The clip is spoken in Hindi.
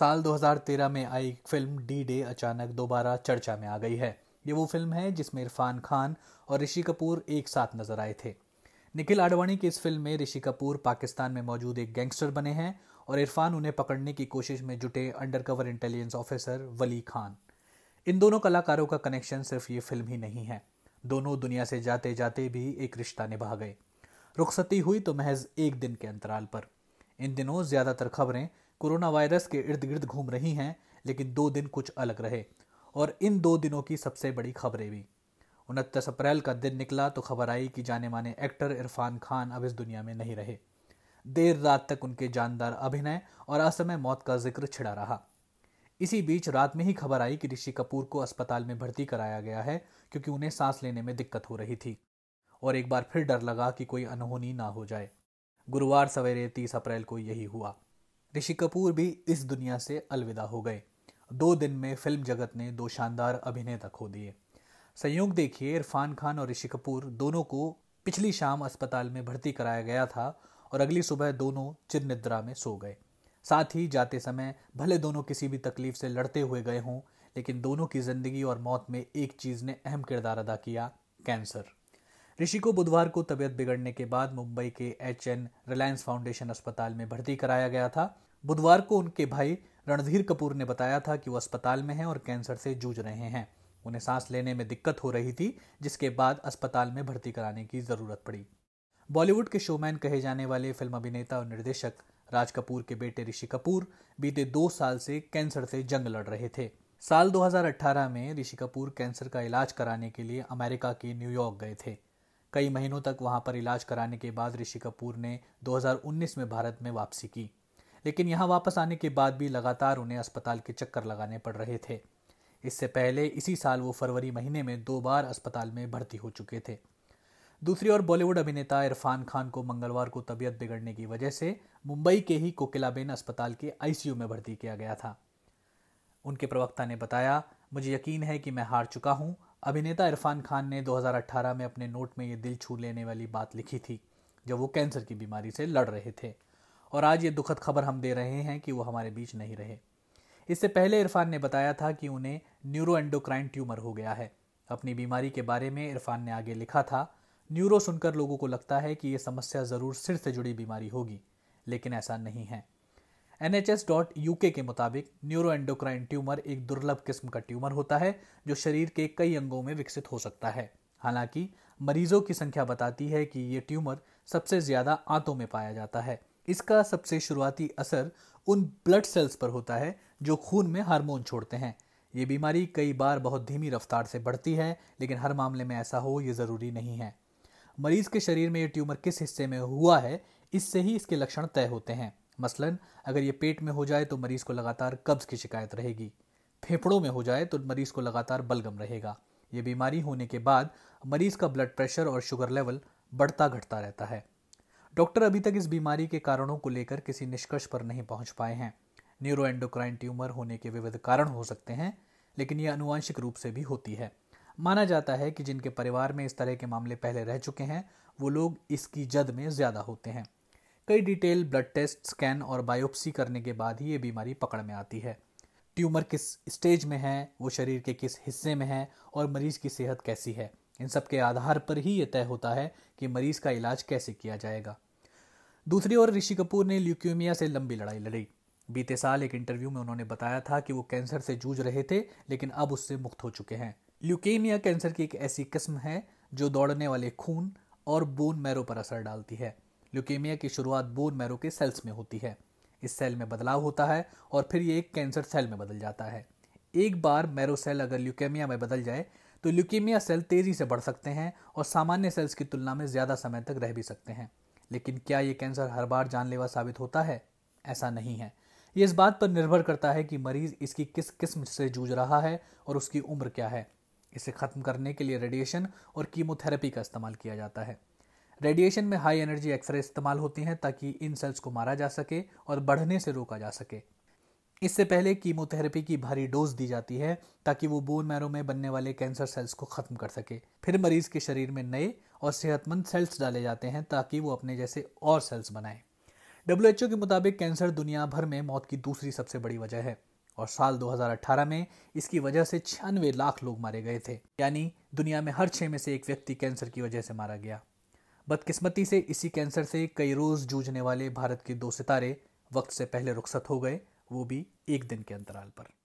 साल 2013 में आई फिल्म डी डे अचानक दोबारा चर्चा में आ गई है ये वो फिल्म है जिसमें इरफान खान और ऋषि कपूर एक साथ नजर आए थे निखिल आडवाणी की इस फिल्म में ऋषि कपूर पाकिस्तान में मौजूद एक गैंगस्टर बने हैं और इरफान उन्हें पकड़ने की कोशिश में जुटे undercover intelligence officer Wali Khan इन दोनों कलाकारों का कनेक्शन सिर्फ ये फिल्म ही नहीं है दोनों दुनिया से जाते जाते भी एक रिश्ता निभा गए रुखसती हुई तो महज एक दिन के अंतराल पर इन दिनों ज़्यादातर खबरें कोरोना वायरस के इर्द गिर्द घूम रही हैं लेकिन दो दिन कुछ अलग रहे और इन दो दिनों की सबसे बड़ी खबरें भी उनतीस अप्रैल का दिन निकला तो खबर आई कि जाने माने एक्टर इरफान खान अब इस दुनिया में नहीं रहे देर रात तक उनके जानदार अभिनय और असमय मौत का जिक्र छिड़ा रहा इसी बीच रात में ही खबर आई कि ऋषि कपूर को अस्पताल में भर्ती कराया गया है क्योंकि उन्हें सांस लेने में दिक्कत हो रही थी और एक बार फिर डर लगा कि कोई अनहोनी ना हो जाए गुरुवार सवेरे तीस अप्रैल को यही हुआ ऋषि कपूर भी इस दुनिया से अलविदा हो गए दो दिन में फिल्म जगत ने दो शानदार अभिनेता खो दिए संयोग देखिए इरफान खान और ऋषि कपूर दोनों को पिछली शाम अस्पताल में भर्ती कराया गया था और अगली सुबह दोनों चिर निद्रा में सो गए साथ ही जाते समय भले दोनों किसी भी तकलीफ से लड़ते हुए गए हों लेकिन दोनों की ज़िंदगी और मौत में एक चीज़ ने अहम किरदार अदा किया कैंसर ऋषि को बुधवार को तबियत बिगड़ने के बाद मुंबई के एच एन रिलायंस फाउंडेशन अस्पताल में भर्ती कराया गया था बुधवार को उनके भाई रणधीर कपूर ने बताया था कि वो अस्पताल में हैं और कैंसर से जूझ रहे हैं उन्हें सांस लेने में दिक्कत हो रही थी जिसके बाद अस्पताल में भर्ती कराने की ज़रूरत पड़ी बॉलीवुड के शोमैन कहे जाने वाले फिल्म अभिनेता और निर्देशक राज कपूर के बेटे ऋषि कपूर बीते दो साल से कैंसर से जंग लड़ रहे थे साल 2018 में ऋषि कपूर कैंसर का इलाज कराने के लिए अमेरिका के न्यूयॉर्क गए थे कई महीनों तक वहां पर इलाज कराने के बाद ऋषि कपूर ने 2019 में भारत में वापसी की लेकिन यहां वापस आने के बाद भी लगातार उन्हें अस्पताल के चक्कर लगाने पड़ रहे थे इससे पहले इसी साल वो फरवरी महीने में दो बार अस्पताल में भर्ती हो चुके थे दूसरी ओर बॉलीवुड अभिनेता इरफान खान को मंगलवार को तबीयत बिगड़ने की वजह से मुंबई के ही कोकिलाबेन अस्पताल के आईसीयू में भर्ती किया गया था उनके प्रवक्ता ने बताया मुझे यकीन है कि मैं हार चुका हूं अभिनेता इरफान खान ने 2018 में अपने नोट में ये दिल छू लेने वाली बात लिखी थी जब वो कैंसर की बीमारी से लड़ रहे थे और आज ये दुखद खबर हम दे रहे हैं कि वो हमारे बीच नहीं रहे इससे पहले इरफान ने बताया था कि उन्हें न्यूरो एंडोक्राइन ट्यूमर हो गया है अपनी बीमारी के बारे में इरफान ने आगे लिखा था न्यूरो सुनकर लोगों को लगता है कि ये समस्या ज़रूर सिर से जुड़ी बीमारी होगी लेकिन ऐसा नहीं है N H S dot U K मुताबिक न्यूरोएंडोक्राइन ट्यूमर एक दुर्लभ किस्म का ट्यूमर होता है जो शरीर के कई अंगों में विकसित हो सकता है हालांकि मरीजों की संख्या बताती है कि ये ट्यूमर सबसे ज़्यादा आंतों में पाया जाता है इसका सबसे शुरुआती असर उन ब्लड सेल्स पर होता है जो खून में हार्मोन छोड़ते हैं ये बीमारी कई बार बहुत धीमी रफ्तार से बढ़ती है लेकिन हर मामले में ऐसा हो ये ज़रूरी नहीं है मरीज के शरीर में ये ट्यूमर किस हिस्से में हुआ है इससे ही इसके लक्षण तय होते हैं मसलन अगर ये पेट में हो जाए तो मरीज़ को लगातार कब्ज़ की शिकायत रहेगी फेफड़ों में हो जाए तो मरीज़ को लगातार बलगम रहेगा ये बीमारी होने के बाद मरीज़ का ब्लड प्रेशर और शुगर लेवल बढ़ता घटता रहता है डॉक्टर अभी तक इस बीमारी के कारणों को लेकर किसी निष्कर्ष पर नहीं पहुंच पाए हैं न्यूरोएंडोक्राइन ट्यूमर होने के विविध कारण हो सकते हैं लेकिन यह अनुवांशिक रूप से भी होती है माना जाता है कि जिनके परिवार में इस तरह के मामले पहले रह चुके हैं वो लोग इसकी जद में ज़्यादा होते हैं कई डिटेल ब्लड टेस्ट स्कैन और बायोप्सी करने के बाद ही ये बीमारी पकड़ में आती है ट्यूमर किस स्टेज में है वो शरीर के किस हिस्से में है और मरीज की सेहत कैसी है इन सब के आधार पर ही ये तय होता है कि मरीज का इलाज कैसे किया जाएगा दूसरी ओर ऋषि कपूर ने ल्यूक्यूमिया से लंबी लड़ाई लड़ी बीते साल एक इंटरव्यू में उन्होंने बताया था कि वो कैंसर से जूझ रहे थे लेकिन अब उससे मुक्त हो चुके हैं ल्यूकेमिया कैंसर की एक ऐसी किस्म है जो दौड़ने वाले खून और बोन मैरो पर असर डालती है ल्यूकेमिया की शुरुआत बोन मैरो के सेल्स में होती है इस सेल में बदलाव होता है और फिर ये एक कैंसर सेल में बदल जाता है एक बार मैरो सेल अगर ल्यूकेमिया में बदल जाए तो ल्यूकेमिया सेल तेज़ी से बढ़ सकते हैं और सामान्य सेल्स की तुलना में ज़्यादा समय तक रह भी सकते हैं लेकिन क्या ये कैंसर हर बार जानलेवा साबित होता है ऐसा नहीं है ये इस बात पर निर्भर करता है कि मरीज इसकी किस किस्म से जूझ रहा है और उसकी उम्र क्या है इसे ख़त्म करने के लिए रेडिएशन और कीमोथेरेपी का इस्तेमाल किया जाता है रेडिएशन में हाई एनर्जी एक्सरे इस्तेमाल होती हैं ताकि इन सेल्स को मारा जा सके और बढ़ने से रोका जा सके इससे पहले कीमोथेरेपी की भारी डोज दी जाती है ताकि वो बोन मैरो में बनने वाले कैंसर सेल्स को ख़त्म कर सके फिर मरीज के शरीर में नए और सेहतमंद सेल्स डाले जाते हैं ताकि वो अपने जैसे और सेल्स बनाए डब्ल्यू के मुताबिक कैंसर दुनिया भर में मौत की दूसरी सबसे बड़ी वजह है और साल 2018 में इसकी वजह से छियानवे लाख लोग मारे गए थे यानी दुनिया में हर छः में से एक व्यक्ति कैंसर की वजह से मारा गया बदकिस्मती से इसी कैंसर से कई रोज़ जूझने वाले भारत के दो सितारे वक्त से पहले रुखसत हो गए वो भी एक दिन के अंतराल पर